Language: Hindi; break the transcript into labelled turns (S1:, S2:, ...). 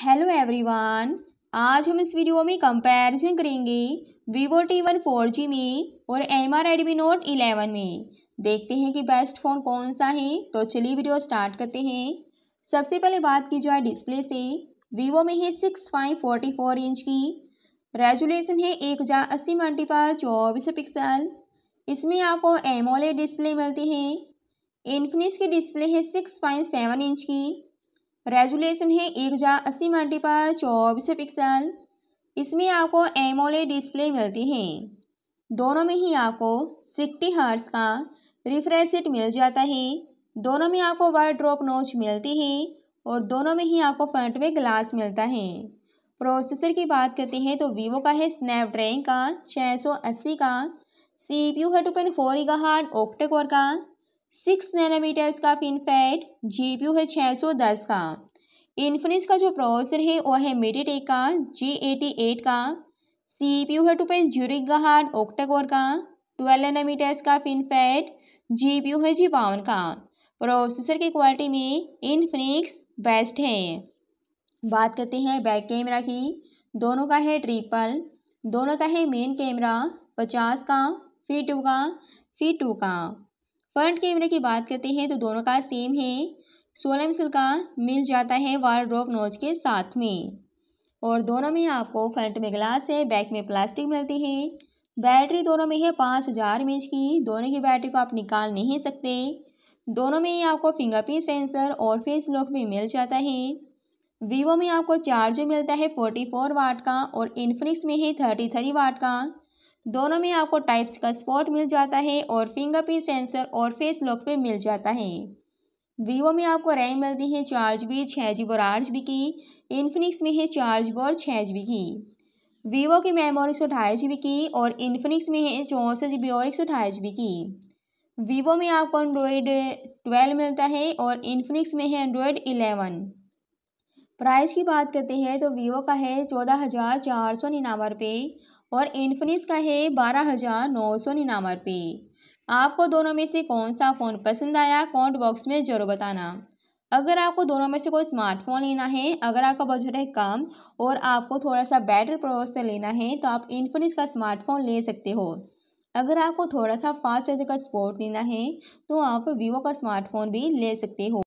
S1: हेलो एवरीवन आज हम इस वीडियो में कंपैरिजन करेंगे Vivo T one four G में और M R Redmi note eleven में देखते हैं कि बेस्ट फ़ोन कौन सा है तो चलिए वीडियो स्टार्ट करते हैं सबसे पहले बात की जाए डिस्प्ले से वीवो में है six five forty four inch की रेजुलेशन है एक हज़ार अस्सी मल्टीपल चौबीस पिक्सल इसमें आपको एमोले डिस्प्ले मिलती है इन्फिनिक्स की डिस्प्ले है सिक्स पॉइंट सेवन इंच की रेजुलेशन है एक हज़ार अस्सी मल्टीपल चौबीस पिक्सल इसमें आपको एमोले डिस्प्ले मिलती है दोनों में ही आपको सिक्सटी हार्स का रिफ्रेश मिल जाता है दोनों में आपको वर्ड ड्रॉप नोच मिलती है और दोनों में ही आपको फ्रंट में ग्लास मिलता है प्रोसेसर की बात करते हैं तो वीवो का है स्नैपड्रैगन का छः सौ अस्सी का सी यू है टू पॉइंट फोर का हार्ड ऑक्टेकोर का सिक्स नैनोमीटर का जी पी है छः सौ दस का इन्फिनिक्स का जो प्रोसेसर है वो है मीडियाटेक का जी एटी एट का सी यू है टू पॉइंट जीरो गाहट ऑक्टाकोर का ट्वेल्व नैनोमीटर का पी यू है जी बावन का प्रोसेसर की क्वालिटी में इन्फिनिक्स बेस्ट है बात करते हैं बैक कैमरा की दोनों का है ट्रिपल दोनों का है मेन कैमरा पचास का फी टू का फी टू का फ्रंट कैमरे की बात करते हैं तो दोनों का सेम है सोलह एम का मिल जाता है वार्ड्रोप नोज के साथ में और दोनों में आपको फ्रंट में ग्लास है बैक में प्लास्टिक मिलती है बैटरी दोनों में है पाँच हज़ार एम की दोनों की बैटरी को आप निकाल नहीं सकते दोनों में आपको फिंगरप्रिंट सेंसर और फेस लॉक भी मिल जाता है वीवो में आपको चार्जर मिलता है फोर्टी फोर वाट का और इन्फिनिक्स में है थर्टी थ्री वाट का दोनों में आपको टाइप्स का स्पॉट मिल जाता है और फिंगरप्रिंट सेंसर और फेस लॉक पे मिल जाता है वीवो में आपको रैम मिलती है चार जी बी छः जी बी और आठ जी बी की इन्फिनिक्स में है चार जी बी और छः जी बी की वीवो की मेमोरी एक सौ अठाईस जी बी की और इन्फिनिक्स में है चौंसठ जी बी और एक सौ अठाईस जी बी की वीवो में आपको एंड्रॉयड ट्वेल्व मिलता है और इन्फिनिक्स में है एंड्रॉयड इलेवन प्राइस की बात करते हैं तो वीवो का है चौदह हज़ार चार सौ निन्यानवे रुपये और इन्फिनिक्स का है बारह हज़ार नौ सौ निन्यानवे रुपये आपको दोनों में से कौन सा फ़ोन पसंद आया कमेंट बॉक्स में ज़रूर बताना अगर आपको दोनों में से कोई स्मार्टफोन लेना है अगर आपका बजट है कम और आपको थोड़ा सा बेटर प्रोसेसर लेना है तो आप इन्फिनिक्स का स्मार्टफोन ले सकते हो अगर आपको थोड़ा सा फास्ट चार्जर का स्पोर्ट लेना है तो आप वीवो का स्मार्टफोन भी ले सकते हो